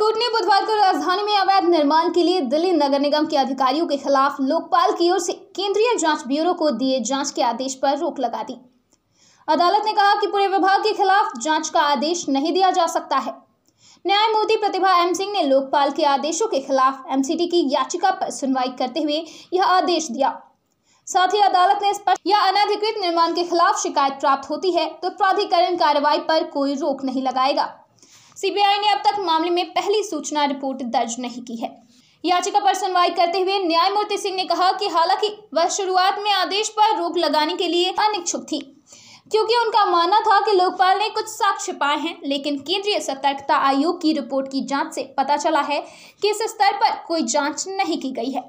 court ने बुधवार को राजधानी में अवैध निर्माण के लिए दिल्ली नगर निगम के अधिकारियों के खिलाफ लोकपाल की ओर से केंद्रीय जांच ब्यूरो को दिए जांच के आदेश पर रोक लगा दी अदालत ने कहा कि पूरे विभाग के खिलाफ जांच का आदेश नहीं दिया जा सकता है न्यायमूर्ति प्रतिभा एम सिंह ने लोकपाल के आदेशों के खिलाफ एमसीडी की याचिका पर सुनवाई करते हुए यह आदेश दिया साथ ही अदालत ने स्पष्ट या अनाधिकृत निर्माण के खिलाफ शिकायत प्राप्त होती है तो प्राधिकरण कार्रवाई पर कोई रोक नहीं लगाएगा सीबीआई ने अब तक मामले में पहली सूचना रिपोर्ट दर्ज नहीं की है याचिका पर सुनवाई करते हुए न्यायमूर्ति सिंह ने कहा कि हालांकि वह शुरुआत में आदेश पर रोक लगाने के लिए अनिच्छुक थी क्योंकि उनका मानना था कि लोकपाल ने कुछ साक्ष्य पाए हैं लेकिन केंद्रीय सतर्कता आयोग की रिपोर्ट की जांच से पता चला है कि इस स्तर पर कोई जांच नहीं की गई है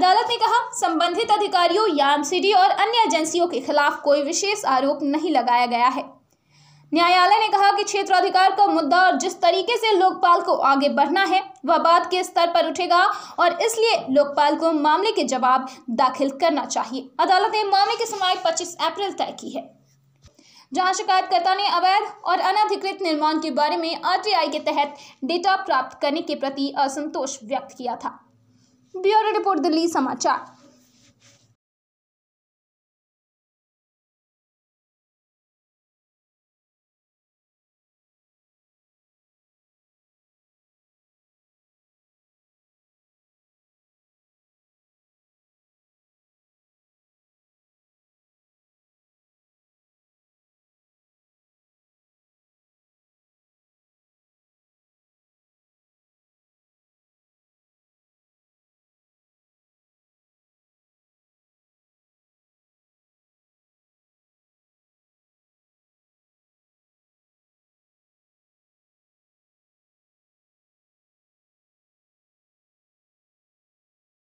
अदालत ने कहा संबंधित अधिकारियों या सिटी और अन्य एजेंसियों के खिलाफ कोई विशेष आरोप नहीं लगाया गया है न्यायालय ने कहा कि क्षेत्राधिकार का मुद्दा और जिस तरीके से लोकपाल को आगे बढ़ना है वह बात के स्तर पर उठेगा और इसलिए लोकपाल को मामले के जवाब दाखिल करना चाहिए अदालत ने मामले की सुनवाई पच्चीस अप्रैल तय की है जहां शिकायतकर्ता ने अवैध और अनाधिकृत निर्माण के बारे में आरटीआई के तहत डेटा प्राप्त करने के प्रति असंतोष व्यक्त किया था ब्यूरो रिपोर्ट दिल्ली समाचार